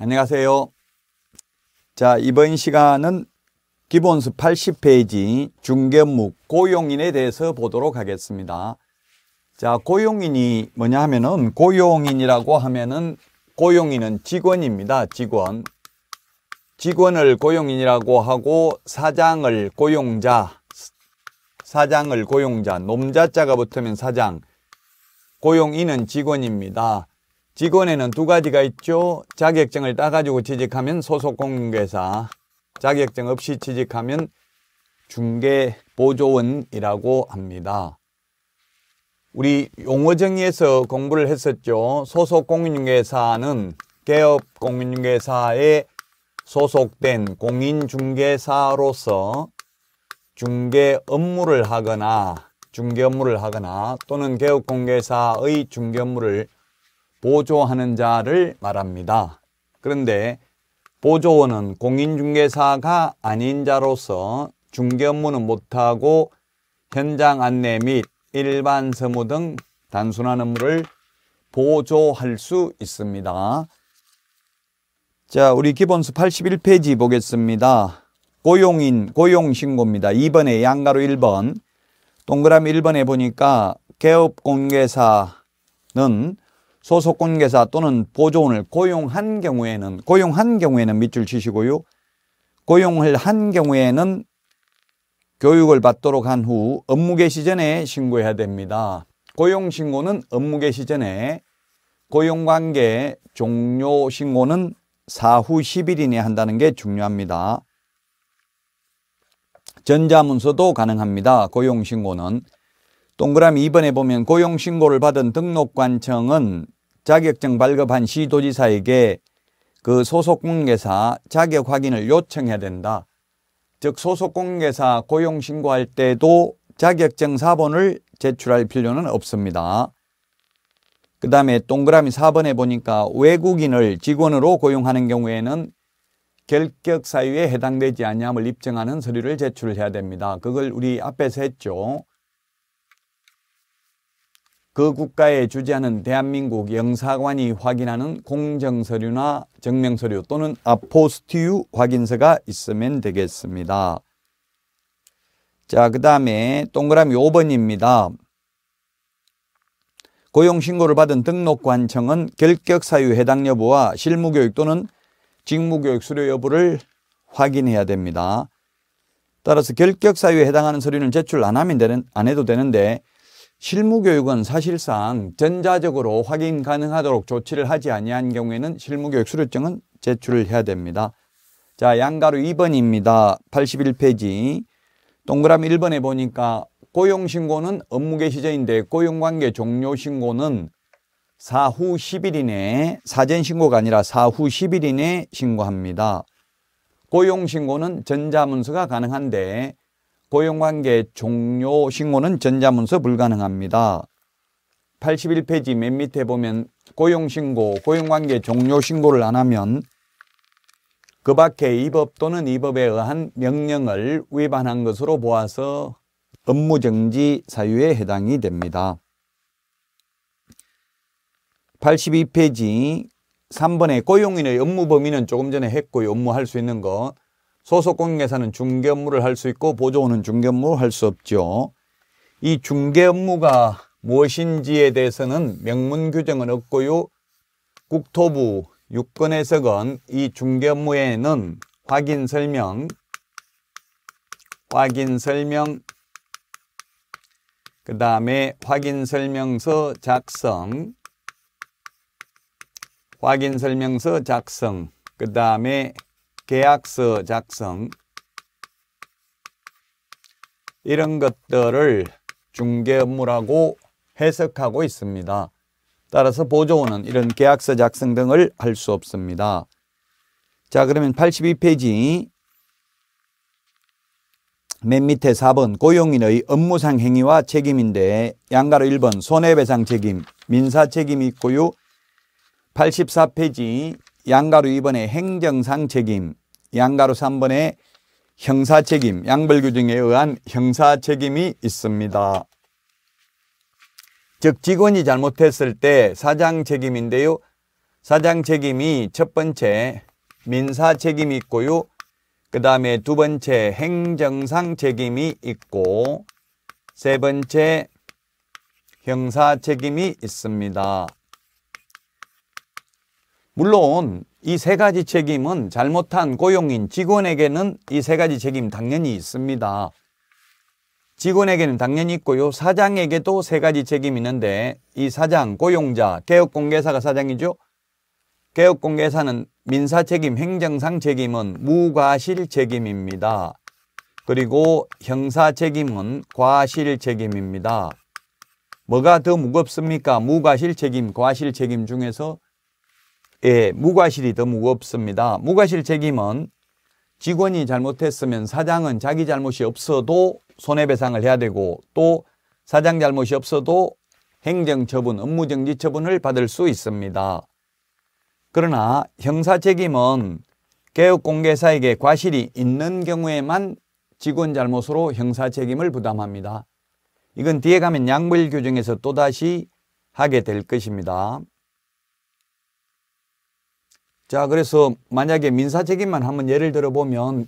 안녕하세요. 자, 이번 시간은 기본수 80페이지 중개무 고용인에 대해서 보도록 하겠습니다. 자, 고용인이 뭐냐 하면은 고용인이라고 하면은 고용인은 직원입니다. 직원. 직원을 고용인이라고 하고 사장을 고용자 사장을 고용자 놈자자가 붙으면 사장 고용인은 직원입니다. 직원에는 두 가지가 있죠. 자격증을 따가지고 취직하면 소속 공인중개사, 자격증 없이 취직하면 중개보조원이라고 합니다. 우리 용어 정의에서 공부를 했었죠. 소속 공인중개사는 개업 공인중개사에 소속된 공인중개사로서 중개 업무를 하거나 중개 업무를 하거나 또는 개업 공개사의 중개 업무를 보조하는 자를 말합니다. 그런데 보조원은 공인중개사가 아닌 자로서 중개 업무는 못하고 현장 안내 및 일반 서무등 단순한 업무를 보조할 수 있습니다. 자, 우리 기본수 81페이지 보겠습니다. 고용인, 고용신고입니다. 2번에 양가로 1번. 동그라미 1번에 보니까 개업공개사는 소속 공개사 또는 보조원을 고용한 경우에는 고용한 경우에는 밑줄 치시고요. 고용을 한 경우에는 교육을 받도록 한 후 업무 개시 전에 신고해야 됩니다. 고용 신고는 업무 개시 전에 고용관계 종료 신고는 사후 10일 이내에 한다는 게 중요합니다. 전자문서도 가능합니다. 고용신고는 동그라미 2번에 보면 고용신고를 받은 등록관청은 자격증 발급한 시도지사에게 그 소속공개사 자격 확인을 요청해야 된다. 즉 소속공개사 고용신고할 때도 자격증 사본을 제출할 필요는 없습니다. 그 다음에 동그라미 4번에 보니까 외국인을 직원으로 고용하는 경우에는 결격 사유에 해당되지 않냐함을 입증하는 서류를 제출해야 됩니다. 그걸 우리 앞에서 했죠. 그 국가에 주재하는 대한민국 영사관이 확인하는 공정서류나 증명서류 또는 아포스티유 확인서가 있으면 되겠습니다. 자, 그 다음에 동그라미 5번입니다. 고용신고를 받은 등록관청은 결격사유 해당 여부와 실무교육 또는 직무교육 수료 여부를 확인해야 됩니다. 따라서 결격사유에 해당하는 서류는 제출 안, 하면 되는, 안 해도 되는데 실무교육은 사실상 전자적으로 확인 가능하도록 조치를 하지 아니한 경우에는 실무교육 수료증은 제출을 해야 됩니다. 자, 양가로 2번입니다. 81페이지. 동그라미 1번에 보니까 고용신고는 업무개시제인데 고용관계 종료신고는 사후 10일 이내에 사전신고가 아니라 사후 10일 이내에 신고합니다. 고용신고는 전자문서가 가능한데 고용관계 종료 신고는 전자문서 불가능합니다. 81페이지 맨 밑에 보면 고용신고, 고용관계 종료 신고를 안 하면 그 밖에 이법 또는 이 법에 의한 명령을 위반한 것으로 보아서 업무정지 사유에 해당이 됩니다. 82페이지 3번에 고용인의 업무 범위는 조금 전에 했고 업무할 수 있는 거. 소속공인회사는 중개 업무를 할 수 있고 보조원은 중개 업무 할 수 없죠. 이 중개 업무가 무엇인지에 대해서는 명문 규정은 없고요. 국토부 6권 해석은 이 중개 업무에는 확인 설명, 확인 설명, 그 다음에 확인 설명서 작성, 확인 설명서 작성, 그 다음에 계약서 작성 이런 것들을 중개 업무라고 해석하고 있습니다. 따라서 보조원은 이런 계약서 작성 등을 할 수 없습니다. 자 그러면 82페이지 맨 밑에 4번 고용인의 업무상 행위와 책임인데 양가로 1번 손해배상 책임, 민사 책임이 있고요. 84페이지 양가로 2번에 행정상 책임, 양가로 3번에 형사 책임, 양벌 규정에 의한 형사 책임이 있습니다. 즉 직원이 잘못했을 때 사장 책임인데요. 사장 책임이 첫 번째 민사 책임이 있고요. 그 다음에 두 번째 행정상 책임이 있고 세 번째 형사 책임이 있습니다. 물론 이 세 가지 책임은 잘못한 고용인 직원에게는 이 세 가지 책임 당연히 있습니다. 직원에게는 당연히 있고요. 사장에게도 세 가지 책임이 있는데 이 사장, 고용자, 개업공개사가 사장이죠. 개업공개사는 민사 책임, 행정상 책임은 무과실 책임입니다. 그리고 형사 책임은 과실 책임입니다. 뭐가 더 무겁습니까? 무과실 책임, 과실 책임 중에서 예, 무과실이 더무겁습니다 무과실 책임은 직원이 잘못했으면 사장은 자기 잘못이 없어도 손해배상을 해야 되고 또 사장 잘못이 없어도 행정처분, 업무정지 처분을 받을 수 있습니다. 그러나 형사 책임은 개업공개사에게 과실이 있는 경우에만 직원 잘못으로 형사 책임을 부담합니다. 이건 뒤에 가면 양벌 규정에서 또다시 하게 될 것입니다. 자, 그래서 만약에 민사 책임만 하면 예를 들어보면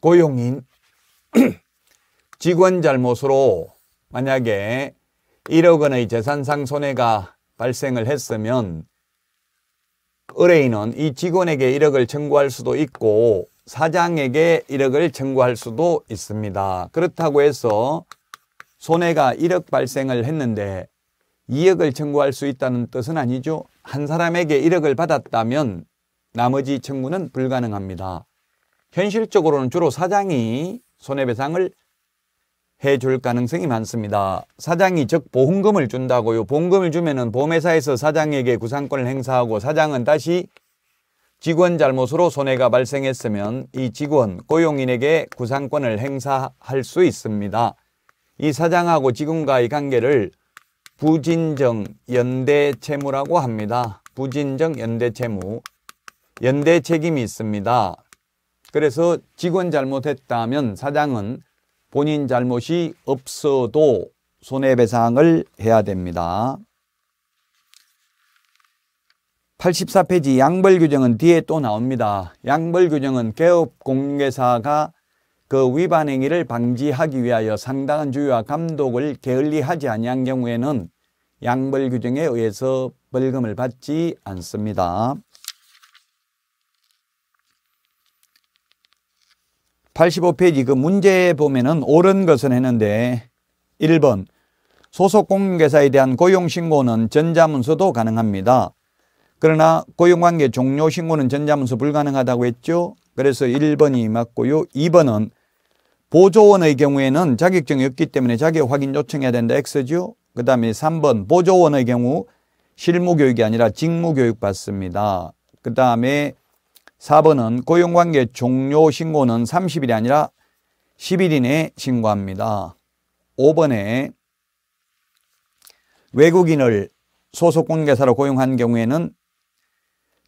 고용인 직원 잘못으로 만약에 1억 원의 재산상 손해가 발생을 했으면 의뢰인은 이 직원에게 1억을 청구할 수도 있고 사장에게 1억을 청구할 수도 있습니다. 그렇다고 해서 손해가 1억 발생을 했는데 2억을 청구할 수 있다는 뜻은 아니죠. 한 사람에게 1억을 받았다면 나머지 청구는 불가능합니다. 현실적으로는 주로 사장이 손해배상을 해줄 가능성이 많습니다. 사장이 즉 보험금을 준다고요. 보험금을 주면은 보험회사에서 사장에게 구상권을 행사하고 사장은 다시 직원 잘못으로 손해가 발생했으면 이 직원 고용인에게 구상권을 행사할 수 있습니다. 이 사장하고 직원과의 관계를 부진정 연대 채무라고 합니다. 부진정 연대 채무. 연대 책임이 있습니다. 그래서 직원 잘못했다면 사장은 본인 잘못이 없어도 손해배상을 해야 됩니다. 84페이지 양벌 규정은 뒤에 또 나옵니다. 양벌 규정은 개업 공개사가 그 위반 행위를 방지하기 위하여 상당한 주의와 감독을 게을리 하지 아니한 경우에는 양벌 규정에 의해서 벌금을 받지 않습니다. 85페이지 그 문제 보면은 옳은 것은 했는데 1번 소속 공인계사에 대한 고용신고는 전자문서도 가능합니다. 그러나 고용관계 종료 신고는 전자문서 불가능하다고 했죠. 그래서 1번이 맞고요. 2번은 보조원의 경우에는 자격증이 없기 때문에 자격 확인 요청해야 된다 X죠. 그 다음에 3번 보조원의 경우 실무교육이 아니라 직무교육 받습니다. 그 다음에 4번은 고용관계 종료 신고는 30일이 아니라 10일 이내에 신고합니다. 5번에 외국인을 소속공개사로 고용한 경우에는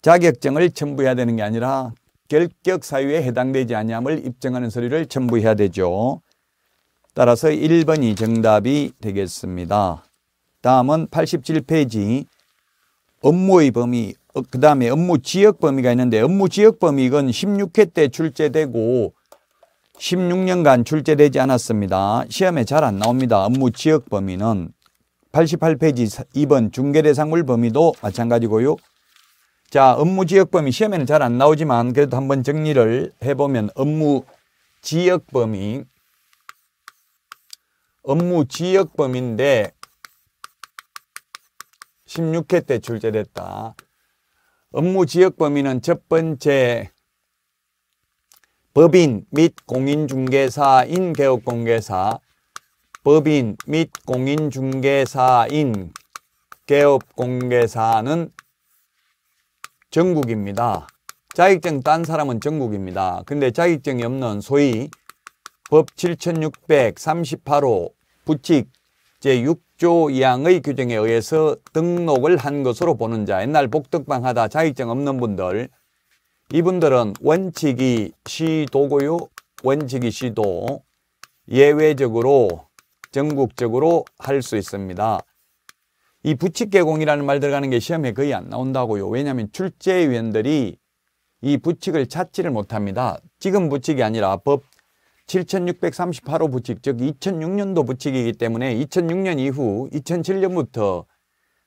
자격증을 첨부해야 되는 게 아니라 결격 사유에 해당되지 않니을 입증하는 서류를 첨부해야 되죠. 따라서 1번이 정답이 되겠습니다. 다음은 87페이지 업무의 범위, 어, 그 다음에 업무 지역 범위가 있는데 업무 지역 범위건 이 16회 때 출제되고 16년간 출제되지 않았습니다. 시험에 잘 안 나옵니다. 업무 지역 범위는 88페이지 2번 중개대상물 범위도 마찬가지고요. 자, 업무 지역 범위 시험에는 잘 안 나오지만 그래도 한번 정리를 해보면 업무 지역 범위 업무 지역 범위인데 16회 때 출제됐다. 업무 지역 범위는 첫 번째 법인 및 공인중개사인 개업공개사 법인 및 공인중개사인 개업공개사는 전국입니다. 자격증 딴 사람은 전국입니다. 근데 자격증이 없는 소위 법 7638호 부칙 제 법조양의 규정에 의해서 등록을 한 것으로 보는 자 옛날 복득방 하다 자격증 없는 분들 이분들은 원칙이 시도고요 원칙이 시도 예외적으로 전국적으로 할 수 있습니다 이 부칙개공이라는 말 들어가는 게 시험에 거의 안 나온다고요 왜냐하면 출제위원들이 이 부칙을 찾지를 못합니다 지금 부칙이 아니라 법 7,638호 부칙, 즉 2006년도 부칙이기 때문에 2006년 이후 2007년부터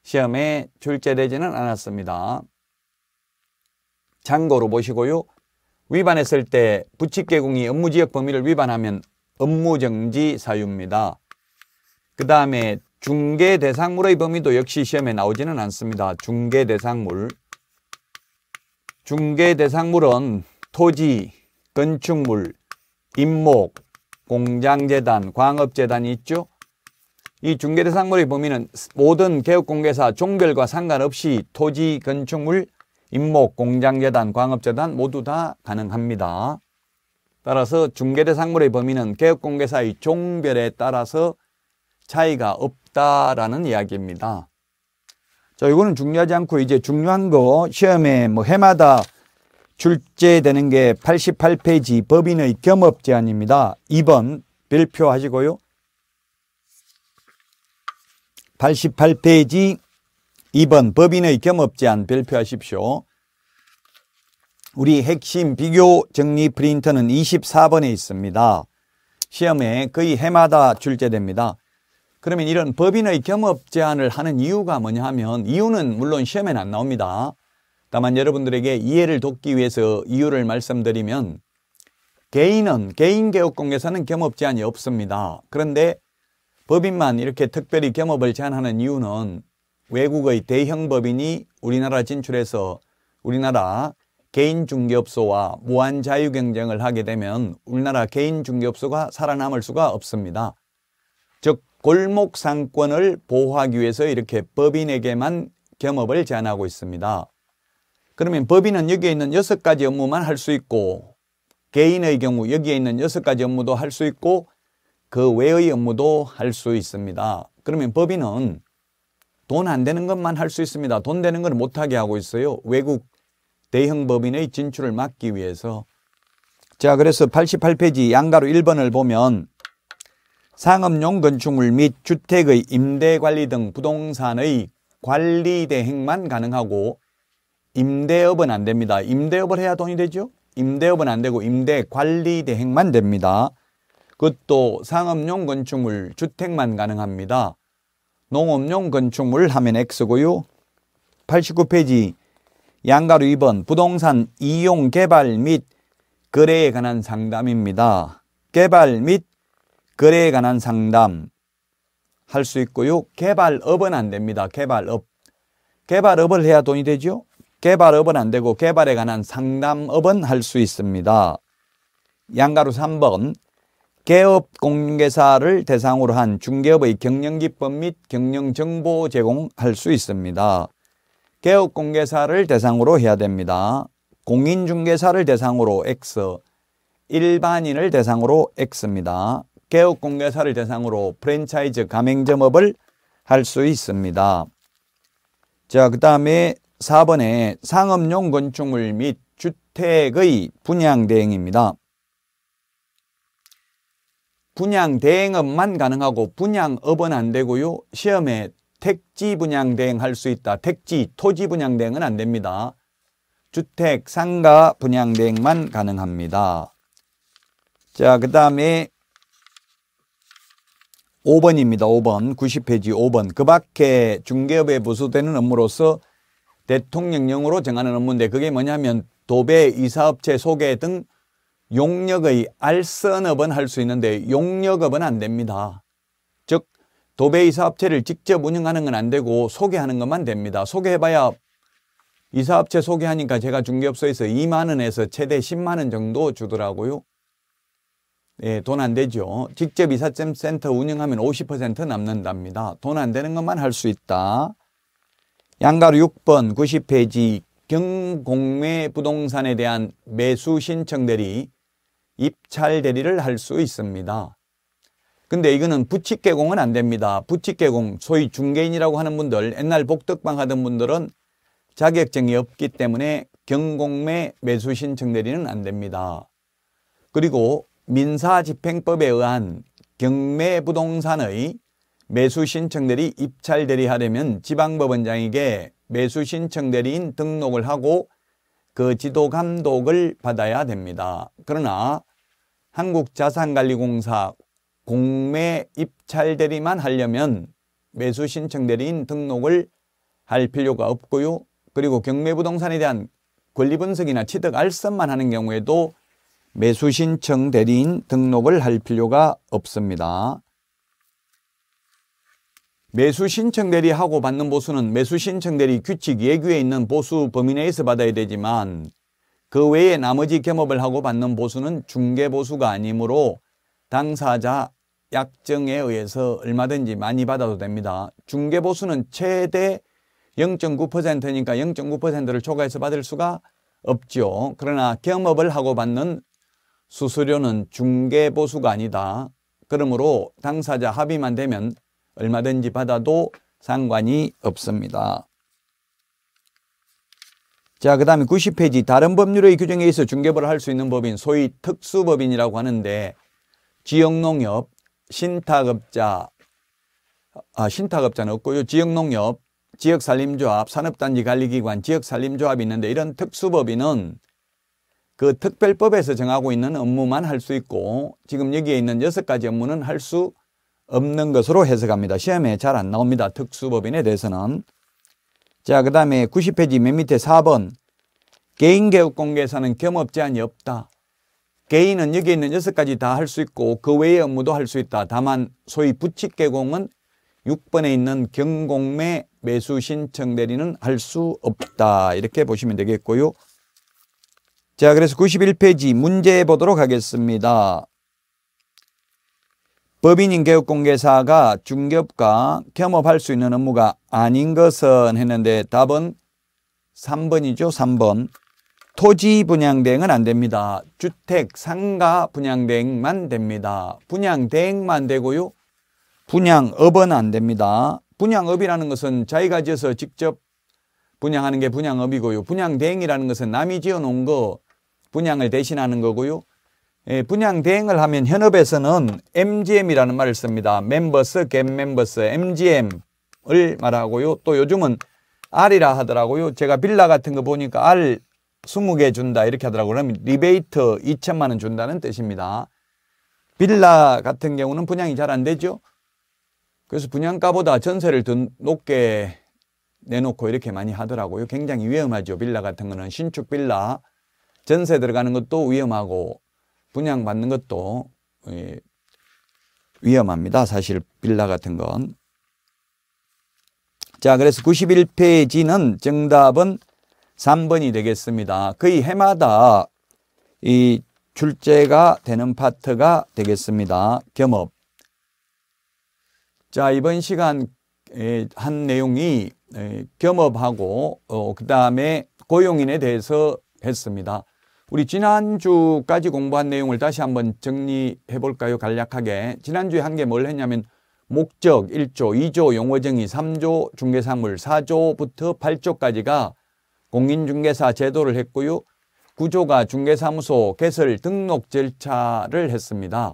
시험에 출제되지는 않았습니다. 참고로 보시고요. 위반했을 때 부칙 개공이 업무지역 범위를 위반하면 업무정지 사유입니다. 그 다음에 중개 대상물의 범위도 역시 시험에 나오지는 않습니다. 중개 대상물. 중개 대상물은 토지, 건축물, 임목, 공장재단, 광업재단이 있죠. 이 중개대상물의 범위는 모든 개업공개사 종별과 상관없이 토지, 건축물, 임목, 공장재단, 광업재단 모두 다 가능합니다. 따라서 중개대상물의 범위는 개업공개사의 종별에 따라서 차이가 없다라는 이야기입니다. 자, 이거는 중요하지 않고 이제 중요한 거 시험에 뭐 해마다 출제되는 게 88페이지 법인의 겸업 제한입니다 2번 별표 하시고요. 88페이지 2번 법인의 겸업 제한 별표하십시오. 우리 핵심 비교 정리 프린터는 24번에 있습니다. 시험에 거의 해마다 출제됩니다. 그러면 이런 법인의 겸업 제한을 하는 이유가 뭐냐 하면 이유는 물론 시험에는 안 나옵니다. 다만 여러분들에게 이해를 돕기 위해서 이유를 말씀드리면 개인은 개인 개업 공개사는 겸업 제한이 없습니다. 그런데 법인만 이렇게 특별히 겸업을 제한하는 이유는 외국의 대형 법인이 우리나라 진출해서 우리나라 개인 중개업소와 무한 자유 경쟁을 하게 되면 우리나라 개인 중개업소가 살아남을 수가 없습니다. 즉 골목 상권을 보호하기 위해서 이렇게 법인에게만 겸업을 제한하고 있습니다. 그러면 법인은 여기에 있는 여섯 가지 업무만 할 수 있고 개인의 경우 여기에 있는 여섯 가지 업무도 할 수 있고 그 외의 업무도 할 수 있습니다. 그러면 법인은 돈 안 되는 것만 할 수 있습니다. 돈 되는 걸 못하게 하고 있어요. 외국 대형 법인의 진출을 막기 위해서. 자, 그래서 88페이지 양가로 1번을 보면 상업용 건축물 및 주택의 임대 관리 등 부동산의 관리 대행만 가능하고 임대업은 안 됩니다. 임대업을 해야 돈이 되죠? 임대업은 안 되고 임대관리대행만 됩니다. 그것도 상업용 건축물, 주택만 가능합니다. 농업용 건축물 하면 X고요. 89페이지 양가로 2번 부동산 이용 개발 및 거래에 관한 상담입니다. 개발 및 거래에 관한 상담 할 수 있고요. 개발업은 안 됩니다. 개발업. 개발업을 해야 돈이 되죠. 개발업은 안 되고 개발에 관한 상담업은 할 수 있습니다. 양가로 3번 개업 공개사를 대상으로 한 중개업의 경영기법 및 경영정보 제공할 수 있습니다. 개업 공개사를 대상으로 해야 됩니다. 공인중개사를 대상으로 X, 일반인을 대상으로 X입니다. 개업 공개사를 대상으로 프랜차이즈 가맹점업을 할 수 있습니다. 자, 그 다음에 4번에 상업용 건축물 및 주택의 분양 대행입니다. 분양 대행업만 가능하고 분양업은 안 되고요. 시험에 택지 분양 대행 할 수 있다. 택지, 토지 분양 대행은 안 됩니다. 주택, 상가 분양 대행만 가능합니다. 자, 그 다음에 5번입니다. 5번. 90페이지 5번. 그 밖에 중개업에 부수되는 업무로서 대통령령으로 정하는 업무인데 그게 뭐냐면 도배, 이사업체, 소개 등 용역의 알선업은 할 수 있는데 용역업은 안 됩니다. 즉 도배, 이사업체를 직접 운영하는 건 안 되고 소개하는 것만 됩니다. 소개해봐야 이사업체 소개하니까 제가 중개업소에서 2만 원에서 최대 10만 원 정도 주더라고요. 예, 돈 안 되죠. 직접 이사짐 센터 운영하면 50% 남는답니다. 돈 안 되는 것만 할 수 있다. 양가로 6번 90페이지 경공매 부동산에 대한 매수 신청 대리, 입찰 대리를 할 수 있습니다. 근데 이거는 부칙 개공은 안 됩니다. 부칙 개공, 소위 중개인이라고 하는 분들, 옛날 복덕방 하던 분들은 자격증이 없기 때문에 경공매 매수 신청 대리는 안 됩니다. 그리고 민사집행법에 의한 경매 부동산의 매수 신청 대리 입찰 대리하려면 지방법원장에게 매수 신청 대리인 등록을 하고 그 지도 감독을 받아야 됩니다. 그러나 한국자산관리공사 공매 입찰 대리만 하려면 매수 신청 대리인 등록을 할 필요가 없고요. 그리고 경매부동산에 대한 권리 분석이나 취득 알선만 하는 경우에도 매수 신청 대리인 등록을 할 필요가 없습니다. 매수 신청 대리 하고 받는 보수는 매수 신청 대리 규칙 예규에 있는 보수 범위 내에서 받아야 되지만 그 외에 나머지 겸업을 하고 받는 보수는 중개 보수가 아니므로 당사자 약정에 의해서 얼마든지 많이 받아도 됩니다. 중개 보수는 최대 0.9%니까 0.9%를 초과해서 받을 수가 없죠. 그러나 겸업을 하고 받는 수수료는 중개 보수가 아니다. 그러므로 당사자 합의만 되면 얼마든지 받아도 상관이 없습니다. 자, 그 다음에 90페이지 다른 법률의 규정에 있어 중개벌을 할 수 있는 법인 소위 특수법인이라고 하는데 지역농협, 신탁업자, 아, 신탁업자는 없고요. 지역농협, 지역산림조합, 산업단지 관리기관, 지역산림조합이 있는데 이런 특수법인은 그 특별법에서 정하고 있는 업무만 할 수 있고 지금 여기에 있는 여섯 가지 업무는 할수 없는 것으로 해석합니다. 시험에 잘 안 나옵니다. 특수법인에 대해서는. 자, 그 다음에 90페이지 맨 밑에 4번. 개인개혁공개에서는 겸업 제한이 없다. 개인은 여기 있는 6가지 다 할 수 있고 그 외의 업무도 할 수 있다. 다만 소위 부칙개공은 6번에 있는 경공매 매수 신청 대리는 할 수 없다. 이렇게 보시면 되겠고요. 자, 그래서 91페이지 문제 보도록 하겠습니다. 법인인계업공개사가 중개업과 겸업할 수 있는 업무가 아닌 것은 했는데 답은 3번이죠. 3번. 토지 분양 대행은 안 됩니다. 주택, 상가 분양 대행만 됩니다. 분양 대행만 되고요. 분양업은 안 됩니다. 분양업이라는 것은 자기가 지어서 직접 분양하는 게 분양업이고요. 분양 대행이라는 것은 남이 지어 놓은 거 분양을 대신하는 거고요. 예, 분양 대행을 하면 현업에서는 MGM이라는 말을 씁니다. 멤버스, 갭 멤버스, MGM을 말하고요. 또 요즘은 R이라 하더라고요. 제가 빌라 같은 거 보니까 R 20개 준다 이렇게 하더라고요. 그러면 리베이트 2천만 원 준다는 뜻입니다. 빌라 같은 경우는 분양이 잘 안 되죠. 그래서 분양가보다 전세를 더 높게 내놓고 이렇게 많이 하더라고요. 굉장히 위험하죠. 빌라 같은 거는 신축 빌라 전세 들어가는 것도 위험하고 분양받는 것도 위험합니다. 사실 빌라 같은 건. 자, 그래서 91페이지는 정답은 3번이 되겠습니다. 거의 해마다 이 출제가 되는 파트가 되겠습니다. 겸업. 자, 이번 시간 한 내용이 겸업하고 어, 그 다음에 고용인에 대해서 했습니다. 우리 지난주까지 공부한 내용을 다시 한번 정리해 볼까요? 간략하게. 지난주에 한 게 뭘 했냐면 목적 1조, 2조 용어정의, 3조 중개사물, 4조부터 8조까지가 공인중개사 제도를 했고요. 9조가 중개사무소 개설 등록 절차를 했습니다.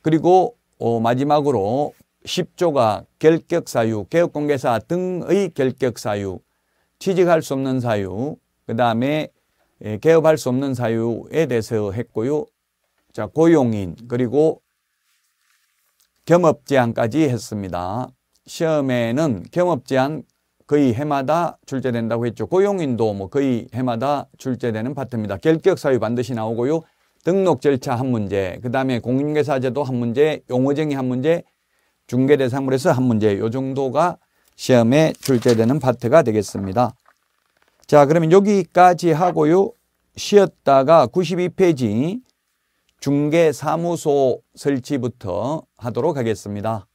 그리고 어, 마지막으로 10조가 결격사유, 개업공개사 등의 결격사유, 취직할 수 없는 사유, 그 다음에 예, 개업할 수 없는 사유에 대해서 했고요. 자, 고용인 그리고 겸업 제한까지 했습니다. 시험에는 겸업 제한 거의 해마다 출제된다고 했죠. 고용인도 뭐 거의 해마다 출제되는 파트입니다. 결격 사유 반드시 나오고요. 등록 절차 한 문제, 그 다음에 공인계사제도 한 문제, 용어쟁이 한 문제, 중개대상물에서 한 문제, 요 정도가 시험에 출제되는 파트가 되겠습니다. 자, 그러면 여기까지 하고요. 쉬었다가 92페이지 중개사무소 설치부터 하도록 하겠습니다.